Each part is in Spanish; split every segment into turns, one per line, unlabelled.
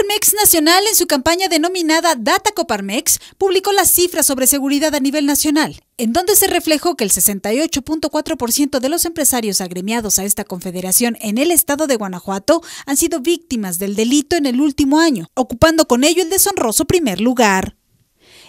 Coparmex Nacional, en su campaña denominada Data Coparmex, publicó las cifras sobre seguridad a nivel nacional, en donde se reflejó que el 68.4% de los empresarios agremiados a esta confederación en el estado de Guanajuato han sido víctimas del delito en el último año, ocupando con ello el deshonroso primer lugar.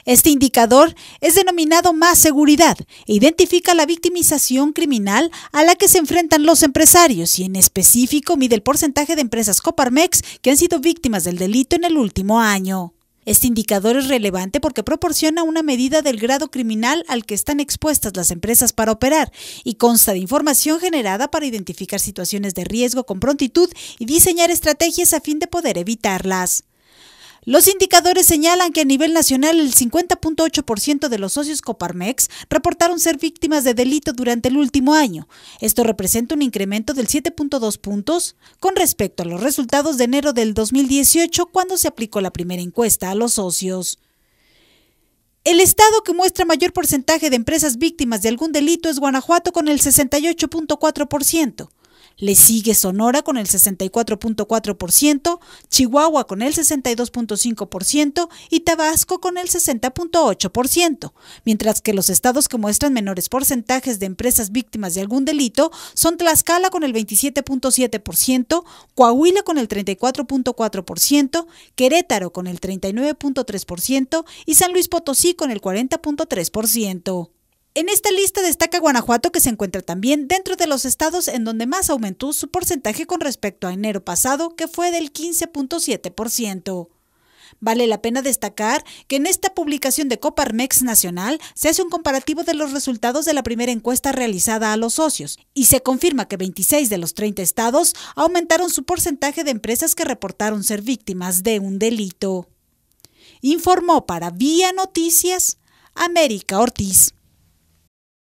Este indicador es denominado más seguridad e identifica la victimización criminal a la que se enfrentan los empresarios y en específico mide el porcentaje de empresas Coparmex que han sido víctimas del delito en el último año. Este indicador es relevante porque proporciona una medida del grado criminal al que están expuestas las empresas para operar y consta de información generada para identificar situaciones de riesgo con prontitud y diseñar estrategias a fin de poder evitarlas. Los indicadores señalan que a nivel nacional el 50.8% de los socios Coparmex reportaron ser víctimas de delito durante el último año. Esto representa un incremento del 7.2 puntos con respecto a los resultados de enero del 2018 cuando se aplicó la primera encuesta a los socios. El estado que muestra mayor porcentaje de empresas víctimas de algún delito es Guanajuato con el 68.4%. Le sigue Sonora con el 64.4%, Chihuahua con el 62.5% y Tabasco con el 60.8%, mientras que los estados que muestran menores porcentajes de empresas víctimas de algún delito son Tlaxcala con el 27.7%, Coahuila con el 34.4%, Querétaro con el 39.3% y San Luis Potosí con el 40.3%. En esta lista destaca Guanajuato, que se encuentra también dentro de los estados en donde más aumentó su porcentaje con respecto a enero pasado, que fue del 15.7%. Vale la pena destacar que en esta publicación de Coparmex Nacional se hace un comparativo de los resultados de la primera encuesta realizada a los socios y se confirma que 26 de los 30 estados aumentaron su porcentaje de empresas que reportaron ser víctimas de un delito. Informó para Vía Noticias América Ortiz.